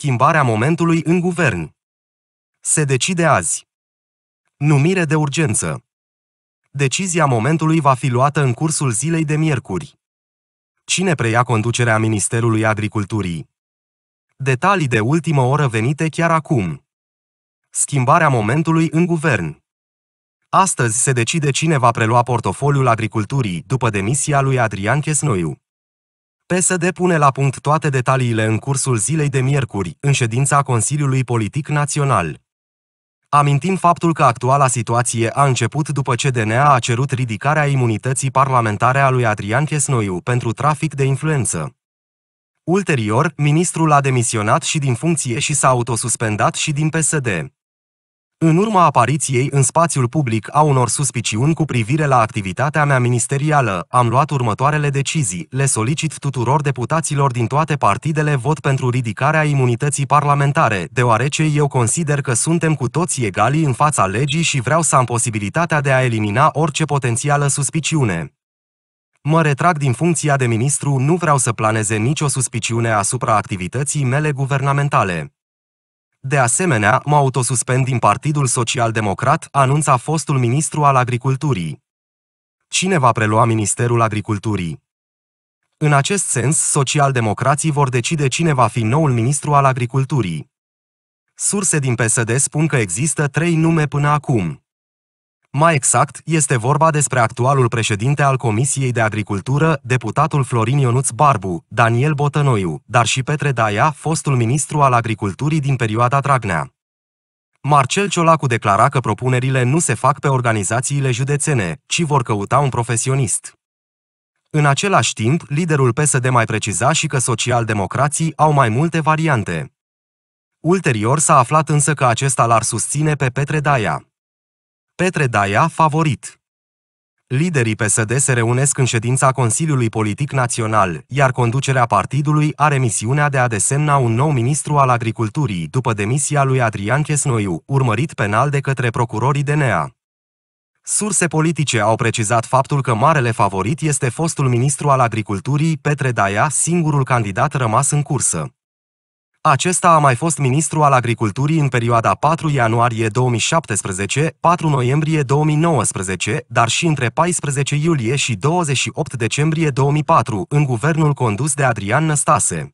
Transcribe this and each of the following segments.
schimbarea momentului în guvern. Se decide azi. Numire de urgență. Decizia momentului va fi luată în cursul zilei de miercuri. Cine preia conducerea Ministerului Agriculturii? Detalii de ultimă oră venite chiar acum. Schimbarea momentului în guvern. Astăzi se decide cine va prelua portofoliul agriculturii după demisia lui Adrian Chesnoiu. PSD pune la punct toate detaliile în cursul zilei de miercuri, în ședința Consiliului Politic Național. Amintim faptul că actuala situație a început după ce DNA a cerut ridicarea imunității parlamentare a lui Adrian Chesnoiu pentru trafic de influență. Ulterior, ministrul a demisionat și din funcție și s-a autosuspendat și din PSD. În urma apariției în spațiul public a unor suspiciuni cu privire la activitatea mea ministerială, am luat următoarele decizii. Le solicit tuturor deputaților din toate partidele vot pentru ridicarea imunității parlamentare, deoarece eu consider că suntem cu toți egali în fața legii și vreau să am posibilitatea de a elimina orice potențială suspiciune. Mă retrag din funcția de ministru, nu vreau să planeze nicio suspiciune asupra activității mele guvernamentale. De asemenea, mă autosuspend din Partidul Social Democrat, anunța fostul ministru al agriculturii. Cine va prelua Ministerul Agriculturii? În acest sens, socialdemocrații vor decide cine va fi noul ministru al agriculturii. Surse din PSD spun că există trei nume până acum. Mai exact, este vorba despre actualul președinte al Comisiei de Agricultură, deputatul Florin Ionuț Barbu, Daniel Botănoiu, dar și Petre Daia, fostul ministru al agriculturii din perioada Dragnea. Marcel Ciolacu declara că propunerile nu se fac pe organizațiile județene, ci vor căuta un profesionist. În același timp, liderul PSD mai preciza și că socialdemocrații au mai multe variante. Ulterior s-a aflat însă că acesta l-ar susține pe Petre Daia. Petre Daia, favorit. Liderii PSD se reunesc în ședința Consiliului Politic Național, iar conducerea partidului are misiunea de a desemna un nou ministru al agriculturii după demisia lui Adrian Chesnoiu, urmărit penal de către procurorii DNA. Surse politice au precizat faptul că marele favorit este fostul ministru al agriculturii Petre Daia, singurul candidat rămas în cursă. Acesta a mai fost ministru al agriculturii în perioada 4 ianuarie 2017-4 noiembrie 2019, dar și între 14 iulie și 28 decembrie 2004, în guvernul condus de Adrian Năstase.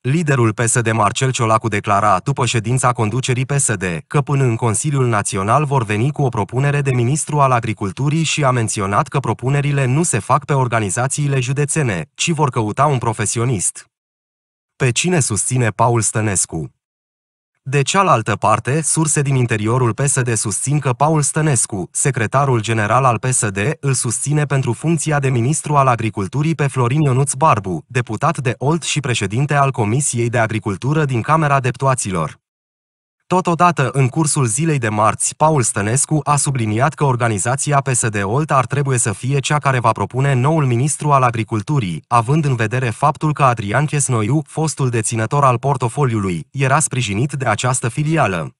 Liderul PSD Marcel Ciolacu declara, după ședința conducerii PSD, că până în Consiliul Național vor veni cu o propunere de ministru al agriculturii și a menționat că propunerile nu se fac pe organizațiile județene, ci vor căuta un profesionist. Pe cine susține Paul Stănescu? De cealaltă parte, surse din interiorul PSD susțin că Paul Stănescu, secretarul general al PSD, îl susține pentru funcția de ministru al agriculturii pe Florin Ionuț Barbu, deputat de Olt și președinte al Comisiei de Agricultură din Camera Deputaților. Totodată, în cursul zilei de marți, Paul Stănescu a subliniat că organizația PSD Olt ar trebui să fie cea care va propune noul ministru al agriculturii, având în vedere faptul că Adrian Chesnoiu, fostul deținător al portofoliului, era sprijinit de această filială.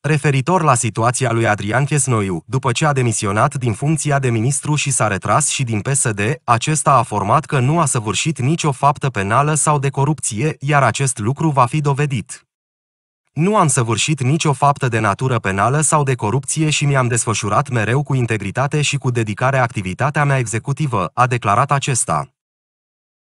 Referitor la situația lui Adrian Chesnoiu, după ce a demisionat din funcția de ministru și s-a retras și din PSD, acesta a afirmat că nu a săvârșit nicio faptă penală sau de corupție, iar acest lucru va fi dovedit. Nu am săvârșit nicio faptă de natură penală sau de corupție și mi-am desfășurat mereu cu integritate și cu dedicare activitatea mea executivă, a declarat acesta.